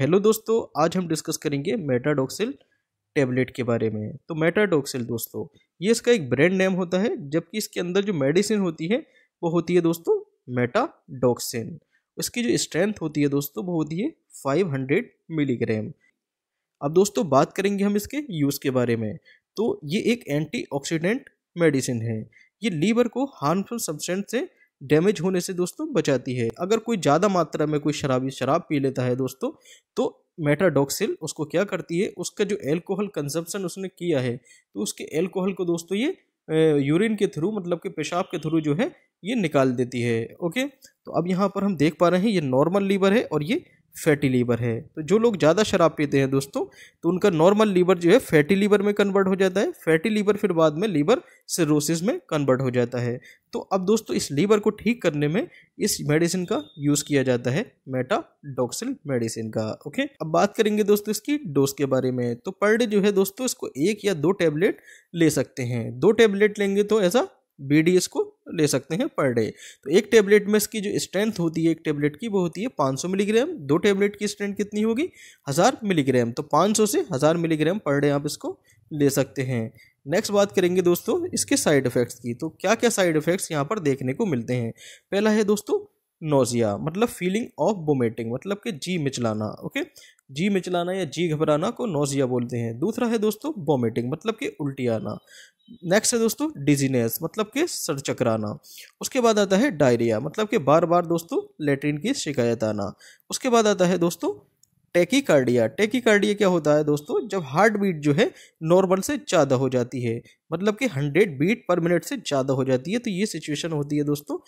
hello दोस्तों आज हम डिस्कस करेंगे मेटाडोक्सिल टेबलेट के बारे में तो मेटाडोक्सिल दोस्तों ये इसका एक ब्रांड नेम होता है जबकि इसके अंदर जो मेडिसिन होती है वो होती है दोस्तों मेटाडोक्सिन उसकी जो स्ट्रेंथ होती है दोस्तों वो होती है 500 मिलीग्राम अब दोस्तों बात करेंगे हम इसके यूज़ के बारे में तो ये एक एंटी मेडिसिन है ये लीवर को हार्मफुल सब्सटेंट से डैमेज होने से दोस्तों बचाती है अगर कोई ज़्यादा मात्रा में कोई शराबी शराब पी लेता है दोस्तों तो मेटाडॉक्सिल उसको क्या करती है उसका जो एल्कोहल कंजम्पशन उसने किया है तो उसके एल्कोहल को दोस्तों ये यूरिन के थ्रू मतलब कि पेशाब के थ्रू जो है ये निकाल देती है ओके तो अब यहाँ पर हम देख पा रहे हैं ये नॉर्मल लीवर है और ये फैटी लीवर है तो जो लोग ज़्यादा शराब पीते हैं दोस्तों तो उनका नॉर्मल लीवर जो है फैटी लीवर में कन्वर्ट हो जाता है फैटी लीवर फिर बाद में लीवर सिरोसिस में कन्वर्ट हो जाता है तो अब दोस्तों इस लीवर को ठीक करने में इस मेडिसिन का यूज़ किया जाता है मेटाडोक्सिल मेडिसिन का ओके अब बात करेंगे दोस्तों इसकी डोज के बारे में तो पर डे जो है दोस्तों इसको एक या दो टैबलेट ले सकते हैं दो टैबलेट लेंगे तो ऐसा बी डी इसको ले सकते हैं पर डे तो एक टेबलेट में इसकी जो स्ट्रेंथ होती है एक टेबलेट की वो होती है 500 मिलीग्राम दो टेबलेट की स्ट्रेंथ कितनी होगी हज़ार मिलीग्राम तो 500 से हज़ार मिलीग्राम पर डे आप इसको ले सकते हैं नेक्स्ट बात करेंगे दोस्तों इसके साइड इफ़ेक्ट्स की तो क्या क्या साइड इफ़ेक्ट्स यहाँ पर देखने को मिलते हैं पहला है दोस्तों नोजिया मतलब फीलिंग ऑफ वोमिटिंग मतलब कि जी मिचलाना ओके जी मिचलाना या जी घबराना को नोजिया बोलते हैं दूसरा है दोस्तों वोमिटिंग मतलब कि उल्टी आना नेक्स्ट है दोस्तों डिजीनेस मतलब कि सर चकराना उसके बाद आता है डायरिया मतलब कि बार बार दोस्तों लेटरिन की शिकायत आना उसके बाद आता है दोस्तों टेकी कार्डिया क्या होता है दोस्तों जब हार्ट बीट जो है नॉर्मल से ज़्यादा हो जाती है मतलब कि हंड्रेड बीट पर मिनट से ज़्यादा हो जाती है तो ये सिचुएशन होती है दोस्तों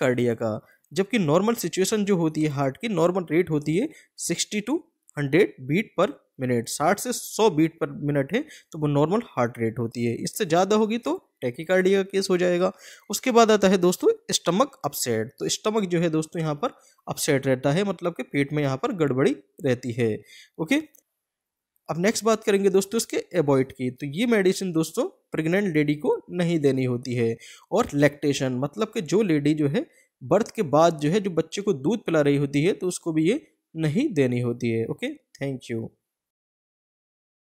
कार्डिया का जबकि नॉर्मल सिचुएशन जो होती है हार्ट की नॉर्मल रेट होती है sixty to hundred beat per minute साठ से सौ बीट पर मिनट है तो वो नॉर्मल हार्ट रेट होती है इससे ज़्यादा होगी तो टेकिकार्डिया कार्डिया केस हो जाएगा उसके बाद आता है दोस्तों स्टमक अपसेट तो स्टमक जो है दोस्तों यहाँ पर अपसेट रहता है मतलब कि पेट में यहाँ पर गड़बड़ी रहती है ओके अब नेक्स्ट बात करेंगे दोस्तों इसके एबॉइड की तो ये मेडिसिन दोस्तों प्रेग्नेंट लेडी को नहीं देनी होती है और लैक्टेशन मतलब कि जो लेडी जो है बर्थ के बाद जो है जो बच्चे को दूध पिला रही होती है तो उसको भी ये नहीं देनी होती है ओके थैंक यू